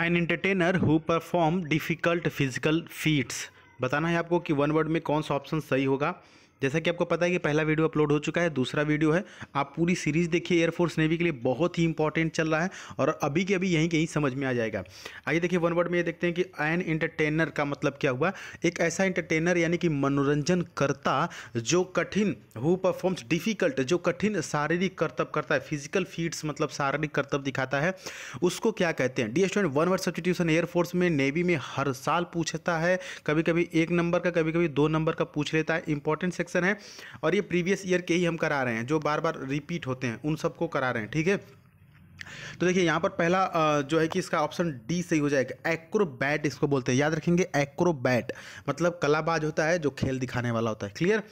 N entertainer who perform difficult physical feats बताना है आपको कि वन वर्ड में कौन सा ऑप्शन सही होगा जैसा कि आपको पता है कि पहला वीडियो अपलोड हो चुका है दूसरा वीडियो है आप पूरी सीरीज़ देखिए एयरफोर्स नेवी के लिए बहुत ही इंपॉर्टेंट चल रहा है और अभी के अभी यहीं कहीं समझ में आ जाएगा आइए देखिए वन वर्ड में ये देखते हैं कि एन एंटरटेनर का मतलब क्या हुआ एक ऐसा एंटरटेनर यानी कि मनोरंजन करता जो कठिन हु परफॉर्म्स डिफिकल्ट जो कठिन शारीरिक कर्तव्य करता है फिजिकल फीट्स मतलब शारीरिक कर्तव्य दिखाता है उसको क्या कहते हैं D student one word substitution air force में नेवी में हर साल पूछता है कभी कभी एक नंबर का कभी कभी दो नंबर का पूछ लेता है इंपॉर्टेंट से सेक्शन है और ये प्रीवियस ईयर के ही हम करा रहे हैं जो बार बार रिपीट होते हैं उन सबको करा रहे हैं ठीक है तो देखिए यहाँ पर पहला जो है कि इसका ऑप्शन डी सही हो जाएगा एक्रोबैट इसको बोलते हैं याद रखेंगे एक्रोबैट मतलब कलाबाज होता है जो खेल दिखाने वाला होता है क्लियर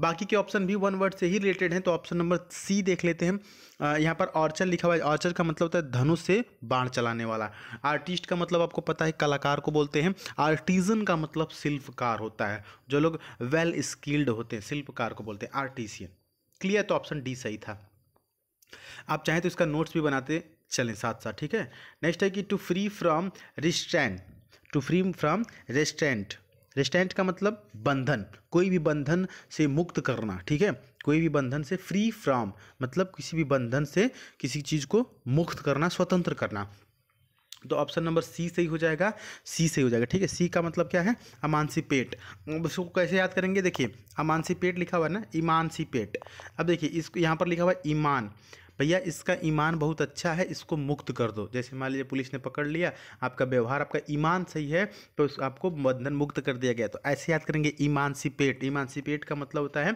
बाकी के ऑप्शन भी वन वर्ड से ही रिलेटेड हैं तो ऑप्शन नंबर सी देख लेते हैं यहाँ पर ऑर्चर लिखा हुआ है ऑर्चर का मतलब होता है धनुष से बाण चलाने वाला आर्टिस्ट का मतलब आपको पता है कलाकार को बोलते हैं आर्टिजन का मतलब शिल्पकार होता है जो लोग वेल स्किल्ड होते हैं शिल्पकार को बोलते हैं आर्टिसियन क्लियर तो ऑप्शन डी सही था आप चाहें तो इसका नोट्स भी बनाते चलें साथ साथ ठीक है नेक्स्ट है कि to free from restraint to free from restraint restraint का मतलब बंधन कोई भी बंधन से मुक्त करना ठीक है कोई भी बंधन से फ्री फ्रॉम मतलब किसी भी बंधन से किसी चीज़ को मुक्त करना स्वतंत्र करना तो ऑप्शन नंबर सी सही हो जाएगा सी सही हो जाएगा ठीक है सी का मतलब क्या है पेट इसको कैसे याद करेंगे देखिए अमानसिपेट लिखा हुआ है ना पेट अब देखिए इसको यहाँ पर लिखा हुआ है ईमान भैया इसका ईमान बहुत अच्छा है इसको मुक्त कर दो जैसे मान लीजिए पुलिस ने पकड़ लिया आपका व्यवहार आपका ईमान सही है तो आपको बंधन मुक्त कर दिया गया तो ऐसे याद करेंगे इमानसीपेट इमानसीपेट का मतलब होता है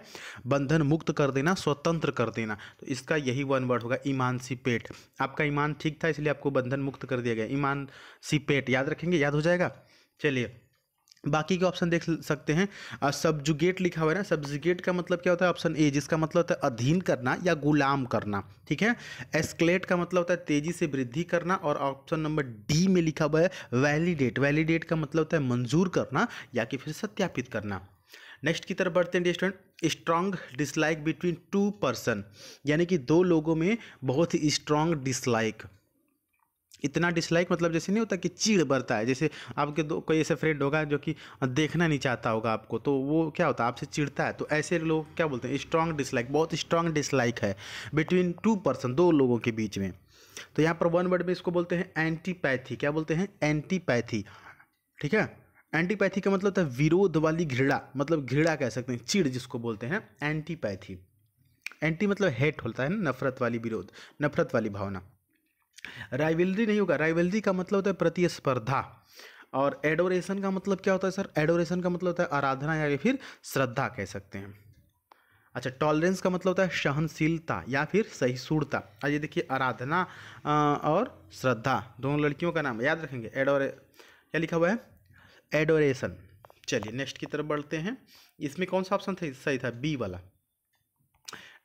बंधन मुक्त कर देना स्वतंत्र कर देना तो इसका यही वन वर्ड होगा इमानसीपेट आपका ईमान ठीक था इसलिए आपको बंधन मुक्त कर दिया गया इमानसीपेट याद रखेंगे याद हो जाएगा चलिए बाकी के ऑप्शन देख सकते हैं सब्जुगेट लिखा हुआ है ना सब्जुगेट का मतलब क्या होता है ऑप्शन ए जिसका मतलब होता है अधीन करना या गुलाम करना ठीक है एस्केलेट का मतलब होता है तेजी से वृद्धि करना और ऑप्शन नंबर डी में लिखा हुआ है वैलिडेट वैलिडेट का मतलब होता है मंजूर करना या कि फिर सत्यापित करना नेक्स्ट की तरफ बढ़ते हैं student strong dislike between two person यानी कि दो लोगों में बहुत ही स्ट्रॉन्ग डिसलाइक इतना डिसलाइक मतलब जैसे नहीं होता कि चीड़ बढ़ता है जैसे आपके दो कोई ऐसा फ्रेंड होगा जो कि देखना नहीं चाहता होगा आपको तो वो क्या होता है आपसे चिड़ता है तो ऐसे लोग क्या बोलते हैं स्ट्रॉन्ग डिसलाइक बहुत स्ट्रॉन्ग डिसलाइक है बिटवीन टू पर्सन दो लोगों के बीच में तो यहाँ पर वन वर्ड में इसको बोलते हैं एंटीपैथी क्या बोलते हैं एंटीपैथी ठीक है एंटीपैथी का मतलब होता है विरोध वाली घृणा मतलब घृणा कह सकते हैं चिड़ जिसको बोलते हैं एंटीपैथी एंटी मतलब हेट होता है ना नफरत वाली विरोध नफरत वाली भावना राइवलरी नहीं होगा राइवलरी का मतलब होता है प्रतिस्पर्धा और एडोरेशन का मतलब क्या होता है सर एडोरेशन का मतलब होता है आराधना या फिर श्रद्धा कह सकते हैं अच्छा टॉलरेंस का मतलब होता है सहनशीलता या फिर सहिष्णुता आज ये देखिए आराधना और श्रद्धा दोनों लड़कियों का नाम याद रखेंगे एडोरे क्या लिखा हुआ है एडोरेशन चलिए नेक्स्ट की तरफ बढ़ते हैं इसमें कौन सा ऑप्शन सही था बी वाला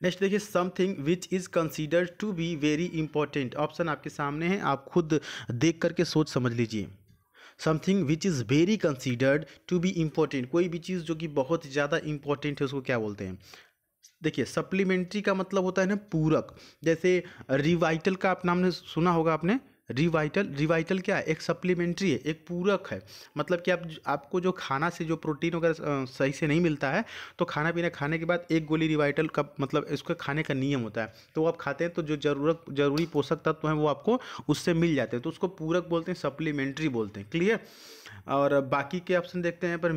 नेक्स्ट देखिए something which is considered to be very important option आपके सामने है आप खुद देख करके सोच समझ लीजिए something which is very considered to be important कोई भी चीज़ जो कि बहुत ज़्यादा इंपॉर्टेंट है उसको क्या बोलते हैं देखिए सप्लीमेंट्री का मतलब होता है ना पूरक जैसे रिवाइटल का आप नाम ने सुना होगा आपने रिवाइटल रिवाइटल क्या है एक सप्लीमेंट्री है एक पूरक है मतलब कि आप आपको जो खाना से जो प्रोटीन वगैरह सही से नहीं मिलता है तो खाना पीना खाने के बाद एक गोली रिवाइटल का मतलब इसको खाने का नियम होता है तो वो आप खाते हैं तो जो जरूरत जरूरी पोषक तत्व हैं वो आपको उससे मिल जाते हैं तो उसको पूरक बोलते हैं सप्लीमेंट्री बोलते हैं क्लियर और बाकी के ऑप्शन देखते हैं पर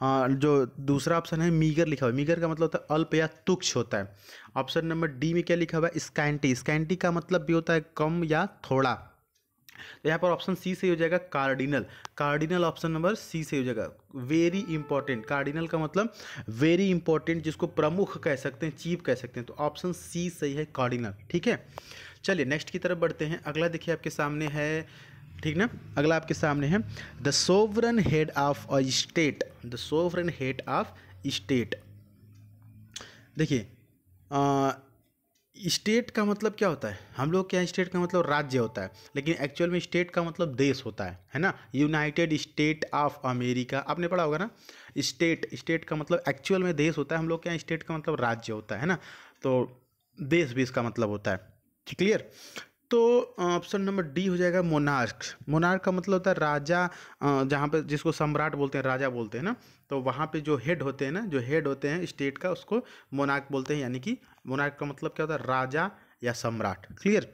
हाँ, जो दूसरा ऑप्शन है मीगर लिखा हुआ है मीगर का मतलब होता है अल्प या तुक्ष होता है ऑप्शन नंबर डी में क्या लिखा हुआ है स्कैंटी स्कैंटी का मतलब भी होता है कम या थोड़ा तो यहाँ पर ऑप्शन सी से हो जाएगा cardinal cardinal option number C से हो जाएगा वेरी इंपॉर्टेंट कार्डिनल का मतलब वेरी इंपॉर्टेंट जिसको प्रमुख कह सकते हैं चीफ कह सकते हैं तो ऑप्शन सी सही है कार्डिनल ठीक है चलिए नेक्स्ट की तरफ बढ़ते हैं अगला देखिए आपके सामने है ठीक ना अगला आपके सामने है the sovereign head of a state the sovereign head of state देखिए स्टेट का मतलब क्या होता है हम लोग क्या स्टेट का मतलब राज्य होता है लेकिन एक्चुअल में स्टेट का मतलब देश होता है है ना यूनाइटेड स्टेट ऑफ अमेरिका आपने पढ़ा होगा ना स्टेट स्टेट का मतलब एक्चुअल में देश होता है हम लोग क्या स्टेट का मतलब राज्य होता है ना तो देश भी इसका मतलब होता है क्लियर तो ऑप्शन नंबर डी हो जाएगा मोनार्क मोनार्क का मतलब होता है राजा जहाँ पे जिसको सम्राट बोलते हैं राजा बोलते हैं ना तो वहाँ पे जो हेड होते हैं ना जो हेड होते हैं स्टेट का उसको मोनार्क बोलते हैं यानी कि मोनार्क का मतलब क्या होता है राजा या सम्राट क्लियर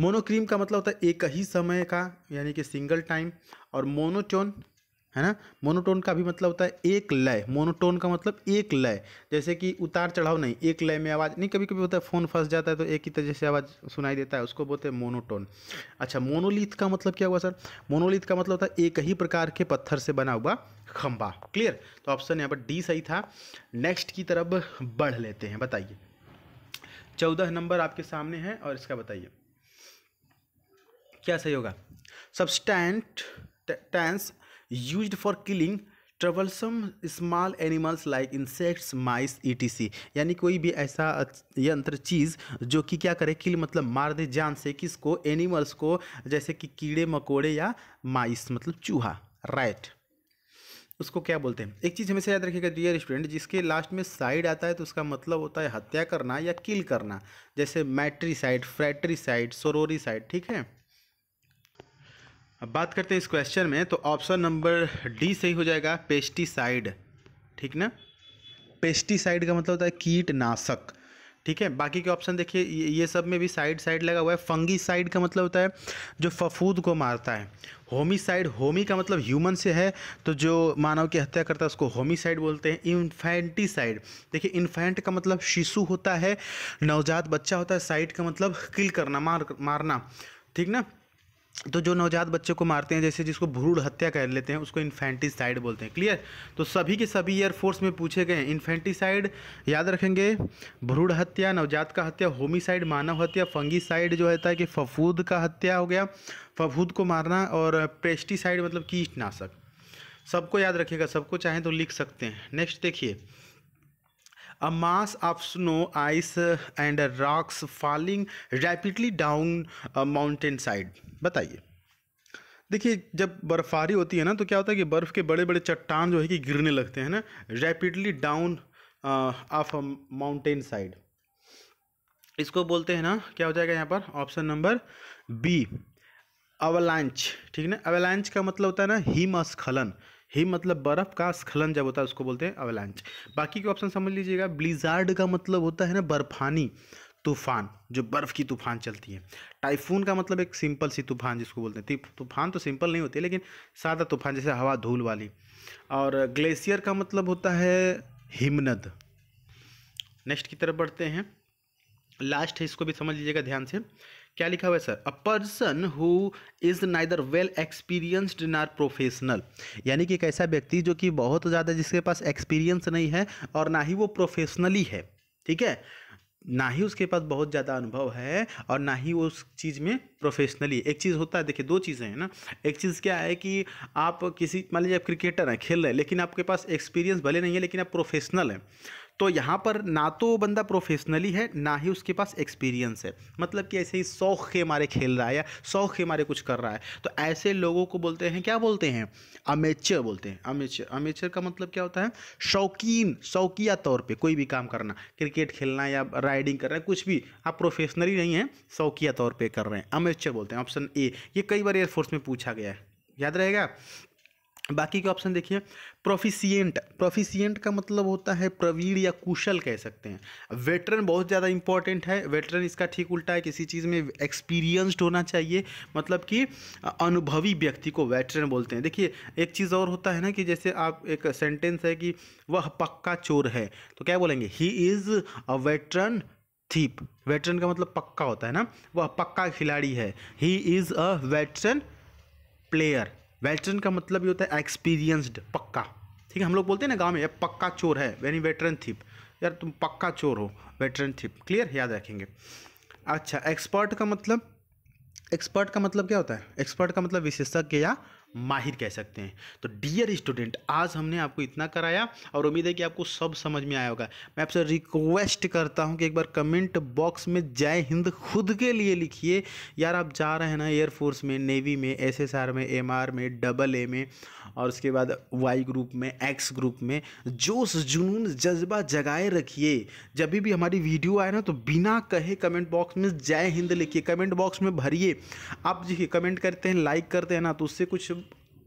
मोनोक्रीम का मतलब होता है एक ही समय का यानी कि सिंगल टाइम और मोनोटोन है ना मोनोटोन का भी मतलब होता है एक लय मोनोटोन का मतलब एक लय जैसे कि उतार चढ़ाव नहीं एक लय में आवाज़ नहीं कभी कभी होता है फ़ोन फंस जाता है तो एक ही तरह से आवाज़ सुनाई देता है उसको बोलते हैं मोनोटोन अच्छा मोनोलिथ का मतलब क्या हुआ सर मोनोलिथ का मतलब होता है एक ही प्रकार के पत्थर से बना हुआ खंबा क्लियर तो ऑप्शन यहाँ पर डी सही था नेक्स्ट की तरफ बढ़ लेते हैं बताइए चौदह नंबर आपके सामने है और इसका बताइए क्या सही होगा substance tense for killing killing troublesome small animals like insects mice C यानी कोई भी ऐसा यंत्र चीज़ जो कि क्या करे किल मतलब मार दे जान से किसको एनिमल्स को जैसे कि कीड़े मकोड़े या माइस मतलब चूहा राइट उसको क्या बोलते हैं एक चीज़ हमेशा याद रखिएगा डियर स्टूडेंट जिसके लास्ट में साइड आता है तो उसका मतलब होता है हत्या करना या किल करना जैसे matricide cide sororicide ठीक है अब बात करते हैं इस क्वेश्चन में तो ऑप्शन नंबर डी सही हो जाएगा पेस्टिसाइड ठीक ना पेस्टिसाइड का मतलब होता है कीटनाशक ठीक है बाकी के ऑप्शन देखिए ये सब में भी साइड साइड लगा हुआ है फंगीसाइड का मतलब होता है जो फफूद को मारता है होमीसाइड होमी का मतलब ह्यूमन से है तो जो मानव की हत्या करता है उसको होमीसाइड बोलते हैं इन्फेंटिसाइड देखिए इन्फेंट का मतलब शिशु होता है नवजात बच्चा होता है साइड का मतलब किल करना मार मारना ठीक ना तो जो नवजात बच्चे को मारते हैं जैसे जिसको भ्रूण हत्या कर लेते हैं उसको इन्फेंटिसाइड बोलते हैं क्लियर तो सभी के सभी एयरफोर्स में पूछे गए इन्फेंटिसाइड याद रखेंगे भ्रूण हत्या नवजात का हत्या होमिसाइड मानव हत्या फंगीसाइड जो होता है कि फफूद का हत्या हो गया फफूद को मारना और पेस्टिसाइड मतलब कीटनाशक सबको याद रखेगा सबको चाहें तो लिख सकते हैं नेक्स्ट देखिए a mass of snow, ice, and rocks falling rapidly down a mountainside. बताइए देखिए जब बर्फ़बारी होती है ना तो क्या होता है कि बर्फ़ के बड़े बड़े चट्टान जो है कि गिरने लगते हैं ना rapidly down of mountain side इसको बोलते हैं ना क्या हो जाएगा यहाँ पर ऑप्शन नंबर बी अवलांच ठीक है ना अवलांच का मतलब होता है ना हिमस्खलन ही मतलब बर्फ़ का स्खलन जब होता है उसको बोलते हैं अवलांच बाकी के ऑप्शन समझ लीजिएगा ब्लिजार्ड का मतलब होता है ना बर्फानी तूफान जो बर्फ़ की तूफान चलती है टाइफून का मतलब एक सिंपल सी तूफान जिसको बोलते हैं तूफान तो सिंपल नहीं होती लेकिन सादा तूफान जैसे हवा धूल वाली और ग्लेशियर का मतलब होता है हिमनद नेक्स्ट की तरफ बढ़ते हैं लास्ट है इसको भी समझ लीजिएगा ध्यान से क्या लिखा हुआ है sir a person who is neither well experienced nor professional यानी कि एक ऐसा व्यक्ति जो कि बहुत ज़्यादा जिसके पास एक्सपीरियंस नहीं है और ना ही वो प्रोफेशनली है ठीक है ना ही उसके पास बहुत ज़्यादा अनुभव है और ना ही वो उस चीज़ में प्रोफेशनली एक चीज़ होता है देखिए दो चीज़ें हैं ना एक चीज़ क्या है कि आप किसी मान लीजिए आप क्रिकेटर हैं खेल रहे हैं लेकिन आपके पास एक्सपीरियंस भले नहीं है लेकिन आप प्रोफेशनल हैं तो यहाँ पर ना तो वो बंदा प्रोफेशनली है ना ही उसके पास एक्सपीरियंस है मतलब कि ऐसे ही शौक के मारे खेल रहा है या शौक के मारे कुछ कर रहा है तो ऐसे लोगों को बोलते हैं क्या बोलते हैं अमेचर बोलते हैं अमेचर अमेचर का मतलब क्या होता है शौकीन शौकिया तौर पर कोई भी काम करना क्रिकेट खेलना या राइडिंग करना कुछ भी आप प्रोफेशनली नहीं हैं शौकिया तौर पर कर रहे हैं अमेचर बोलते हैं ऑप्शन ए ये कई बार एयरफोर्स में पूछा गया है याद रहेगा बाकी के ऑप्शन देखिए प्रोफिशियंट प्रोफिशियंट का मतलब होता है प्रवीण या कुशल कह सकते हैं वेटरन बहुत ज़्यादा इंपॉर्टेंट है वेटरन इसका ठीक उल्टा है किसी चीज़ में एक्सपीरियंस्ड होना चाहिए मतलब कि अनुभवी व्यक्ति को वेटरन बोलते हैं देखिए एक चीज़ और होता है ना कि जैसे आप एक सेंटेंस है कि वह पक्का चोर है तो क्या बोलेंगे he is a veteran thief veteran का मतलब पक्का होता है ना वह पक्का खिलाड़ी है he is a veteran player veteran का मतलब ये होता है एक्सपीरियंस्ड पक्का ठीक है हम लोग बोलते हैं ना गाँव में पक्का चोर है यानी वेटरन थिप यार तुम पक्का चोर हो वेटरन थिप क्लियर याद रखेंगे अच्छा एक्सपर्ट का मतलब एक्सपर्ट का मतलब क्या होता है एक्सपर्ट का मतलब विशेषज्ञ या माहिर कह सकते हैं तो डियर स्टूडेंट आज हमने आपको इतना कराया और उम्मीद है कि आपको सब समझ में आया होगा मैं आपसे रिक्वेस्ट करता हूं कि एक बार कमेंट बॉक्स में जय हिंद खुद के लिए लिखिए यार आप जा रहे हैं ना एयरफोर्स में नेवी में एसएसआर में एमआर में डबल ए में और उसके बाद वाई ग्रुप में एक्स ग्रुप में जोश जुनून जज्बा जगाए रखिए जब भी हमारी वीडियो आए ना तो बिना कहे कमेंट बॉक्स में जय हिंद लिखिए कमेंट बॉक्स में भरिए आप देखिए कमेंट करते हैं लाइक करते हैं ना तो उससे कुछ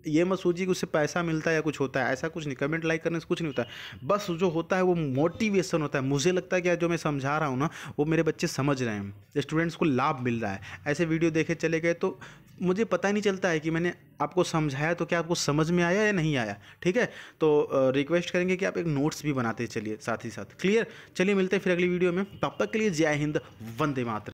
ये मत सोचिए कि उससे पैसा मिलता है या कुछ होता है ऐसा कुछ नहीं कमेंट लाइक करने से कुछ नहीं होता है बस जो होता है वो मोटिवेशन होता है मुझे लगता है कि जो मैं समझा रहा हूँ ना वो मेरे बच्चे समझ रहे हैं स्टूडेंट्स को लाभ मिल रहा है ऐसे वीडियो देखे चले गए तो मुझे पता नहीं चलता है कि मैंने आपको समझाया तो क्या आपको समझ में आया या नहीं आया ठीक है तो रिक्वेस्ट करेंगे कि आप एक नोट्स भी बनाते चलिए साथ ही साथ क्लियर चलिए मिलते हैं फिर अगली वीडियो में तब तक के लिए जय हिंद वंदे मातरम